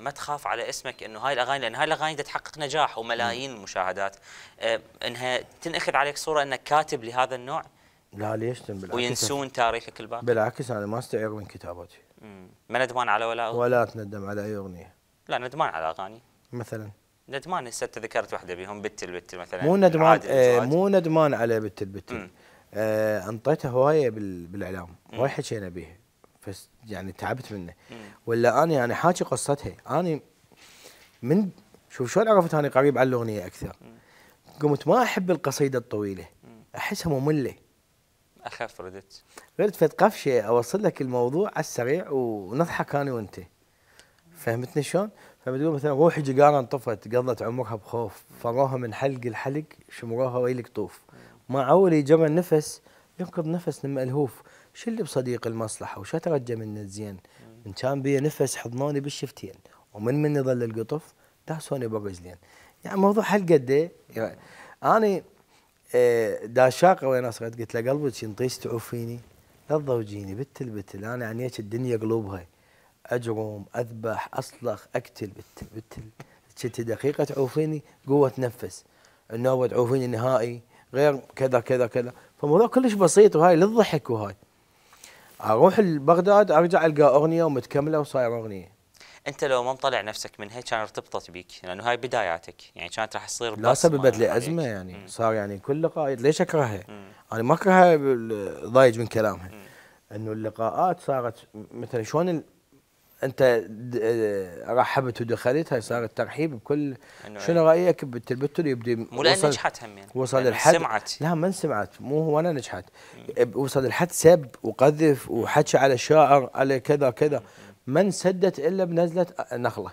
ما تخاف على اسمك انه هاي الاغاني لان هاي الاغاني تحقق نجاح وملايين المشاهدات آه، انها تنأخذ عليك صوره انك كاتب لهذا النوع لا ليش بالعكس وينسون تاريخك الباقي بالعكس انا ما استعير من كتابتي ما ندمان على ولا أغنية. ولا تندم على اي اغنيه لا ندمان على اغاني مثلا ندمان هسه ذكرت واحده بهم بت البت مثلا مو ندمان آه مو ندمان على بت البت آه هوايه بالاعلام وايد حكينا بيها بس يعني تعبت منه ولا انا يعني حاكي قصتها انا من شوف شلون عرفت اني قريب على الاغنيه اكثر قمت ما احب القصيده الطويله احسها ممله اخف ردت ردت فد قفشه اوصل لك الموضوع على السريع ونضحك انا وانت فهمتني شلون؟ فبتقول مثلا روحي جيجارة انطفت قضت عمرها بخوف فروها من حلق الحلق شمروها ويلك طوف ما اول يجمع النفس ينقض نفس لما الهوف شو اللي بصديق المصلحه وش اترجى من الزين ان كان بيه نفس حضنوني بالشفتين ومن من يظل القطف داسوني بالرجلين يعني موضوع هالقد إيه؟ يعني انا آه، داشاقه ويا اصغر قلت له قلبك ينطيش تعوفيني لا تضوجيني بتل بتل انا عنيك الدنيا قلوبها اجرم اذبح اصلخ اقتل بتل بتل كنت دقيقه تعوفيني قوه تنفس النوبه تعوفيني نهائي غير كذا كذا كذا فموضوع كلش بسيط وهاي للضحك وهاي اروح لبغداد ارجع القى اغنيه ومتكمله وصايره اغنيه انت لو ما مطلع نفسك منها كان ارتبطت بيك لانه هاي بداياتك يعني كانت راح تصير لا سببت لي ازمه يعني مم. صار يعني كل لقاء ليش اكرهها؟ انا ما اكرهها ضايج من كلامها مم. انه اللقاءات صارت مثلا شلون انت آه، رحبت ودخلت هاي صار الترحيب بكل شنو إيه. رايك بالتبتل يبدي مو لان نجحت هم يعني وصل يعني الحد سمعت لا ما سمعت مو هو انا نجحت إيه، وصل الحد سب وقذف وحكي على شاعر على كذا كذا ما سدت الا بنزله نخله